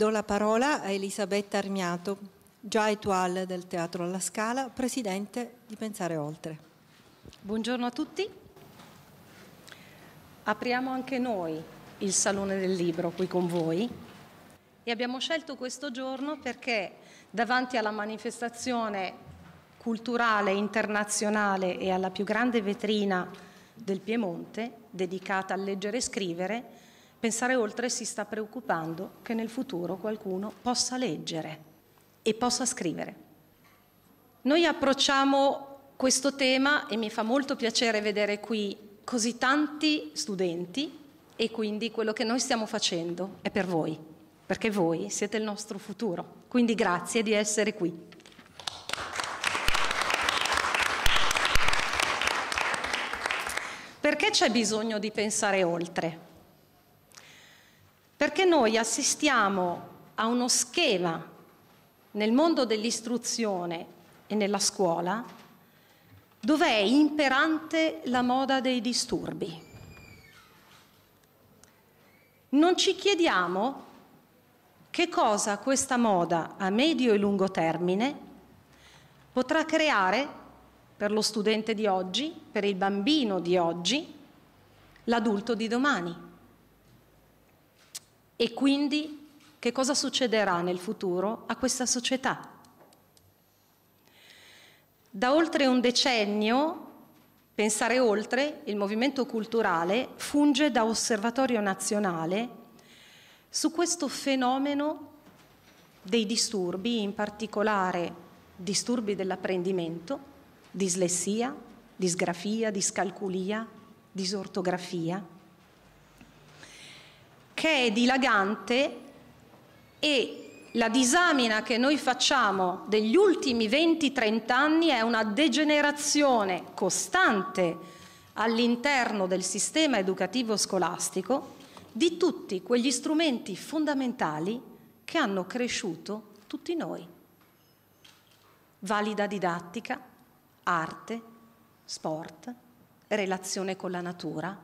Do la parola a Elisabetta Armiato, già etuale del Teatro alla Scala, presidente di Pensare Oltre. Buongiorno a tutti. Apriamo anche noi il Salone del Libro qui con voi e abbiamo scelto questo giorno perché davanti alla manifestazione culturale internazionale e alla più grande vetrina del Piemonte dedicata a leggere e scrivere, Pensare oltre si sta preoccupando che nel futuro qualcuno possa leggere e possa scrivere. Noi approcciamo questo tema e mi fa molto piacere vedere qui così tanti studenti e quindi quello che noi stiamo facendo è per voi, perché voi siete il nostro futuro. Quindi grazie di essere qui. Perché c'è bisogno di pensare oltre? perché noi assistiamo a uno schema nel mondo dell'istruzione e nella scuola dove è imperante la moda dei disturbi. Non ci chiediamo che cosa questa moda a medio e lungo termine potrà creare per lo studente di oggi, per il bambino di oggi, l'adulto di domani. E quindi che cosa succederà nel futuro a questa società? Da oltre un decennio, pensare oltre, il movimento culturale funge da osservatorio nazionale su questo fenomeno dei disturbi, in particolare disturbi dell'apprendimento, dislessia, disgrafia, discalculia, disortografia che è dilagante e la disamina che noi facciamo degli ultimi 20-30 anni è una degenerazione costante all'interno del sistema educativo scolastico di tutti quegli strumenti fondamentali che hanno cresciuto tutti noi. Valida didattica, arte, sport, relazione con la natura,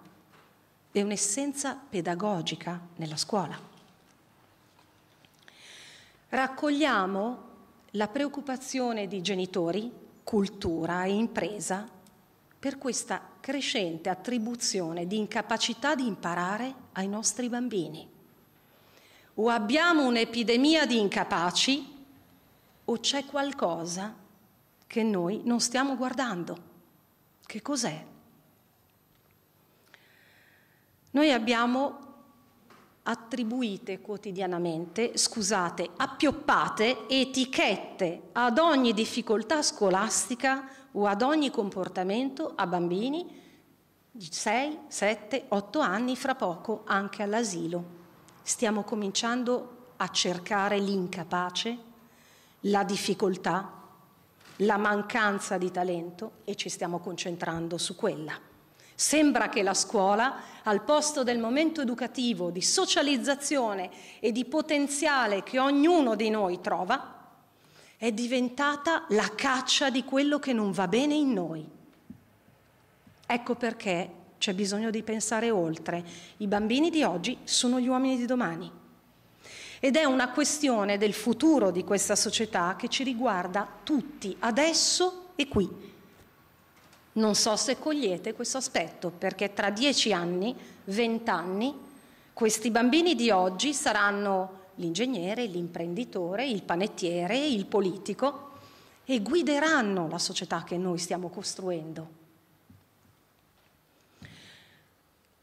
è un'essenza pedagogica nella scuola. Raccogliamo la preoccupazione di genitori, cultura e impresa per questa crescente attribuzione di incapacità di imparare ai nostri bambini. O abbiamo un'epidemia di incapaci o c'è qualcosa che noi non stiamo guardando. Che cos'è? Noi abbiamo attribuite quotidianamente, scusate, appioppate etichette ad ogni difficoltà scolastica o ad ogni comportamento a bambini di 6, 7, 8 anni, fra poco anche all'asilo. Stiamo cominciando a cercare l'incapace, la difficoltà, la mancanza di talento e ci stiamo concentrando su quella. Sembra che la scuola, al posto del momento educativo di socializzazione e di potenziale che ognuno di noi trova, è diventata la caccia di quello che non va bene in noi. Ecco perché c'è bisogno di pensare oltre. I bambini di oggi sono gli uomini di domani. Ed è una questione del futuro di questa società che ci riguarda tutti, adesso e qui. Non so se cogliete questo aspetto, perché tra dieci anni, vent'anni, questi bambini di oggi saranno l'ingegnere, l'imprenditore, il panettiere, il politico e guideranno la società che noi stiamo costruendo.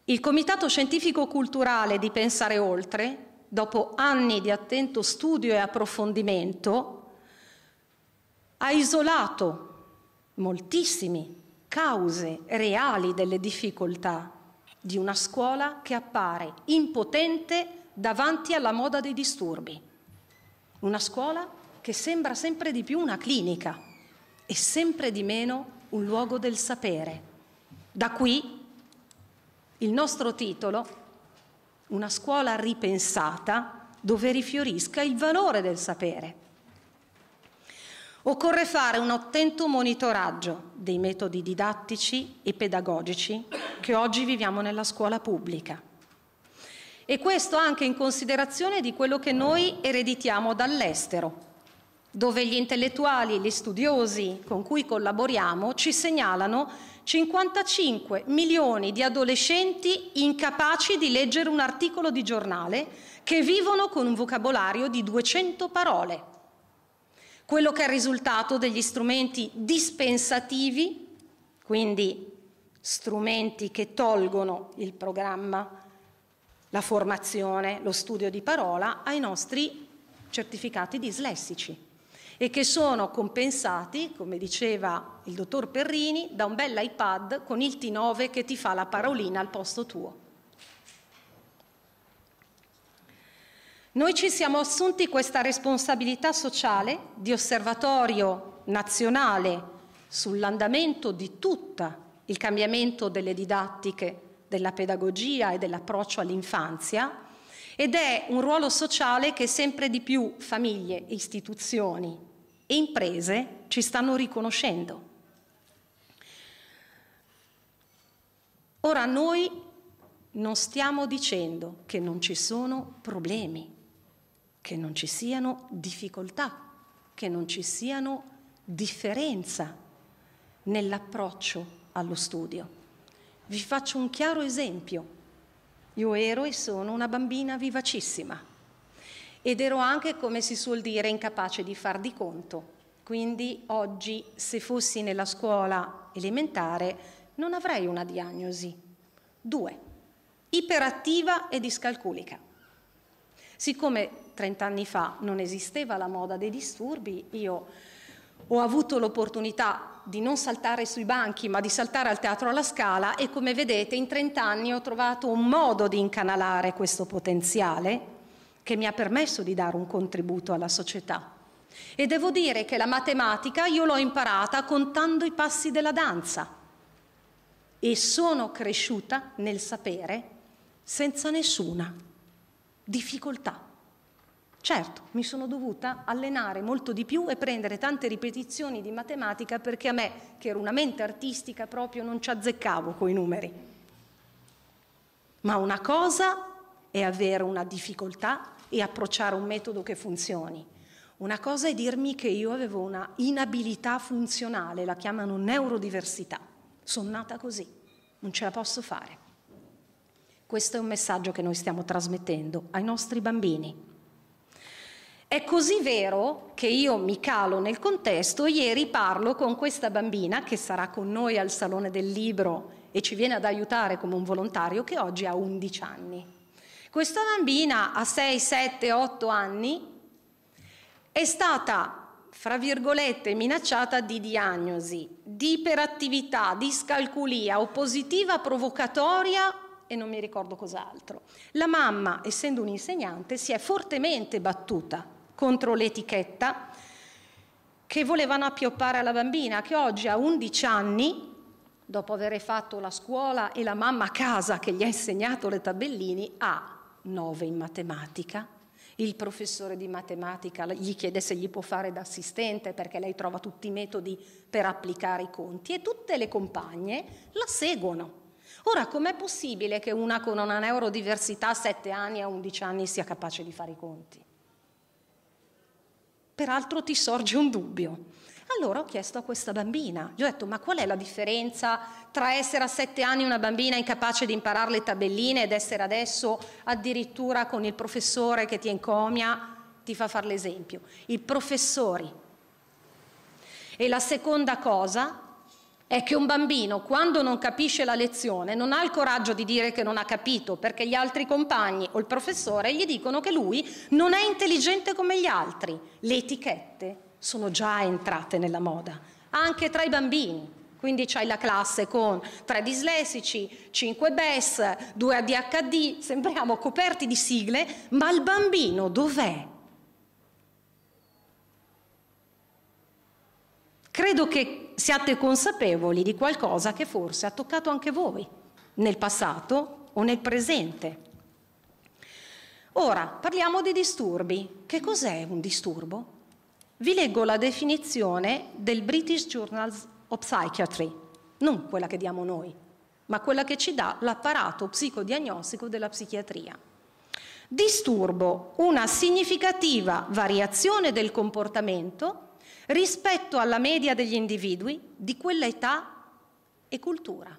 Il Comitato Scientifico Culturale di Pensare Oltre, dopo anni di attento studio e approfondimento, ha isolato moltissimi cause reali delle difficoltà di una scuola che appare impotente davanti alla moda dei disturbi. Una scuola che sembra sempre di più una clinica e sempre di meno un luogo del sapere. Da qui il nostro titolo, Una scuola ripensata dove rifiorisca il valore del sapere. Occorre fare un attento monitoraggio dei metodi didattici e pedagogici che oggi viviamo nella scuola pubblica. E questo anche in considerazione di quello che noi ereditiamo dall'estero, dove gli intellettuali e gli studiosi con cui collaboriamo ci segnalano 55 milioni di adolescenti incapaci di leggere un articolo di giornale che vivono con un vocabolario di 200 parole quello che è il risultato degli strumenti dispensativi, quindi strumenti che tolgono il programma, la formazione, lo studio di parola ai nostri certificati dislessici e che sono compensati, come diceva il dottor Perrini, da un bel iPad con il T9 che ti fa la parolina al posto tuo. Noi ci siamo assunti questa responsabilità sociale di osservatorio nazionale sull'andamento di tutto il cambiamento delle didattiche, della pedagogia e dell'approccio all'infanzia ed è un ruolo sociale che sempre di più famiglie, istituzioni e imprese ci stanno riconoscendo. Ora noi non stiamo dicendo che non ci sono problemi, che non ci siano difficoltà, che non ci siano differenza nell'approccio allo studio. Vi faccio un chiaro esempio. Io ero e sono una bambina vivacissima ed ero anche, come si suol dire, incapace di far di conto. Quindi oggi, se fossi nella scuola elementare, non avrei una diagnosi. Due, iperattiva e discalculica. Siccome trent'anni fa non esisteva la moda dei disturbi, io ho avuto l'opportunità di non saltare sui banchi ma di saltare al teatro alla scala e come vedete in trent'anni ho trovato un modo di incanalare questo potenziale che mi ha permesso di dare un contributo alla società. E devo dire che la matematica io l'ho imparata contando i passi della danza e sono cresciuta nel sapere senza nessuna difficoltà. Certo, mi sono dovuta allenare molto di più e prendere tante ripetizioni di matematica perché a me, che ero una mente artistica, proprio non ci azzeccavo coi numeri. Ma una cosa è avere una difficoltà e approcciare un metodo che funzioni. Una cosa è dirmi che io avevo una inabilità funzionale, la chiamano neurodiversità. Sono nata così, non ce la posso fare. Questo è un messaggio che noi stiamo trasmettendo ai nostri bambini è così vero che io mi calo nel contesto, ieri parlo con questa bambina che sarà con noi al Salone del Libro e ci viene ad aiutare come un volontario che oggi ha 11 anni. Questa bambina a 6, 7, 8 anni è stata, fra virgolette, minacciata di diagnosi, di iperattività, di scalculia, oppositiva provocatoria e non mi ricordo cos'altro. La mamma, essendo un'insegnante, si è fortemente battuta contro l'etichetta che volevano appioppare alla bambina che oggi a 11 anni, dopo aver fatto la scuola e la mamma a casa che gli ha insegnato le tabellini, ha 9 in matematica. Il professore di matematica gli chiede se gli può fare da assistente perché lei trova tutti i metodi per applicare i conti e tutte le compagne la seguono. Ora, com'è possibile che una con una neurodiversità a 7 anni a 11 anni sia capace di fare i conti? peraltro ti sorge un dubbio. Allora ho chiesto a questa bambina, gli ho detto ma qual è la differenza tra essere a sette anni una bambina incapace di imparare le tabelline ed essere adesso addirittura con il professore che ti encomia, ti fa fare l'esempio. I professori. E la seconda cosa è che un bambino quando non capisce la lezione non ha il coraggio di dire che non ha capito perché gli altri compagni o il professore gli dicono che lui non è intelligente come gli altri. Le etichette sono già entrate nella moda, anche tra i bambini. Quindi c'hai la classe con tre dislessici, cinque BES, due ADHD, sembriamo coperti di sigle, ma il bambino dov'è? Credo che siate consapevoli di qualcosa che forse ha toccato anche voi nel passato o nel presente. Ora, parliamo di disturbi. Che cos'è un disturbo? Vi leggo la definizione del British Journal of Psychiatry, non quella che diamo noi, ma quella che ci dà l'apparato psicodiagnostico della psichiatria. Disturbo, una significativa variazione del comportamento rispetto alla media degli individui di quella età e cultura.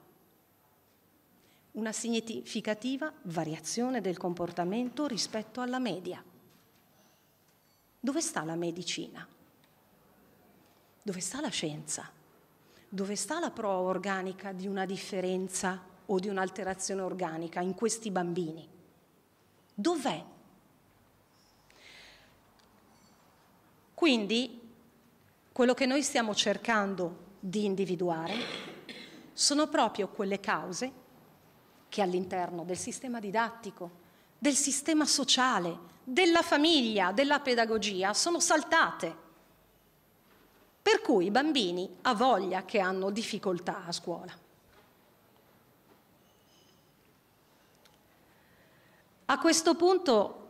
Una significativa variazione del comportamento rispetto alla media. Dove sta la medicina? Dove sta la scienza? Dove sta la prova organica di una differenza o di un'alterazione organica in questi bambini? Dov'è? Quindi quello che noi stiamo cercando di individuare sono proprio quelle cause che all'interno del sistema didattico, del sistema sociale, della famiglia, della pedagogia sono saltate. Per cui i bambini ha voglia che hanno difficoltà a scuola. A questo punto,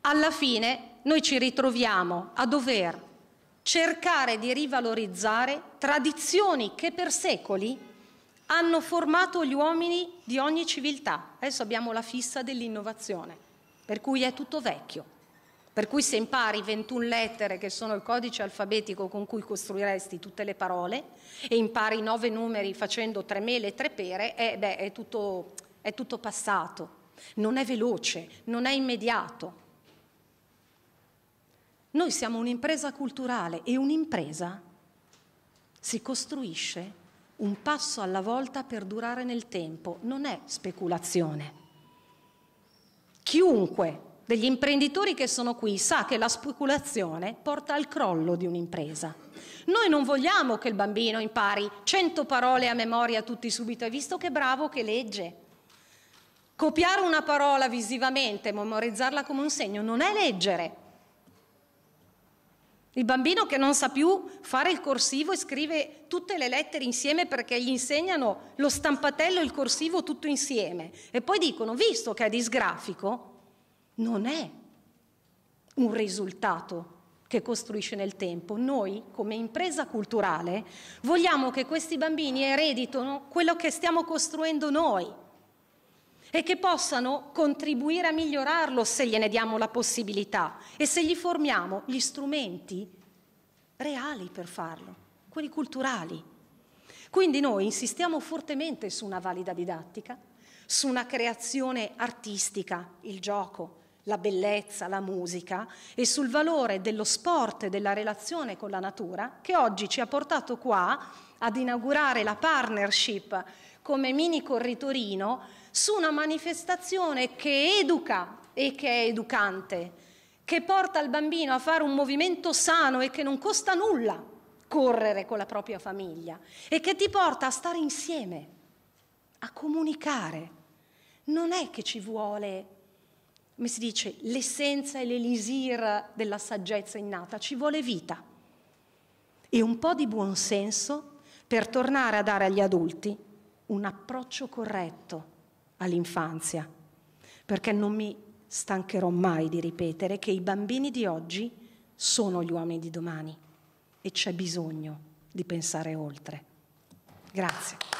alla fine, noi ci ritroviamo a dover cercare di rivalorizzare tradizioni che per secoli hanno formato gli uomini di ogni civiltà. Adesso abbiamo la fissa dell'innovazione, per cui è tutto vecchio. Per cui se impari 21 lettere, che sono il codice alfabetico con cui costruiresti tutte le parole, e impari 9 numeri facendo 3 mele e 3 pere, eh, beh, è tutto, è tutto passato. Non è veloce, non è immediato. Noi siamo un'impresa culturale e un'impresa si costruisce un passo alla volta per durare nel tempo, non è speculazione. Chiunque degli imprenditori che sono qui sa che la speculazione porta al crollo di un'impresa. Noi non vogliamo che il bambino impari 100 parole a memoria tutti subito, hai visto che bravo che legge. Copiare una parola visivamente, memorizzarla come un segno, non è leggere, il bambino che non sa più fare il corsivo e scrive tutte le lettere insieme perché gli insegnano lo stampatello e il corsivo tutto insieme. E poi dicono, visto che è disgrafico, non è un risultato che costruisce nel tempo. Noi, come impresa culturale, vogliamo che questi bambini ereditino quello che stiamo costruendo noi e che possano contribuire a migliorarlo se gliene diamo la possibilità e se gli formiamo gli strumenti reali per farlo, quelli culturali. Quindi noi insistiamo fortemente su una valida didattica, su una creazione artistica, il gioco, la bellezza, la musica e sul valore dello sport e della relazione con la natura che oggi ci ha portato qua ad inaugurare la partnership come mini corritorino su una manifestazione che educa e che è educante, che porta il bambino a fare un movimento sano e che non costa nulla correre con la propria famiglia e che ti porta a stare insieme, a comunicare. Non è che ci vuole, come si dice, l'essenza e l'elisir della saggezza innata, ci vuole vita e un po' di buonsenso per tornare a dare agli adulti un approccio corretto all'infanzia, perché non mi stancherò mai di ripetere che i bambini di oggi sono gli uomini di domani e c'è bisogno di pensare oltre. Grazie.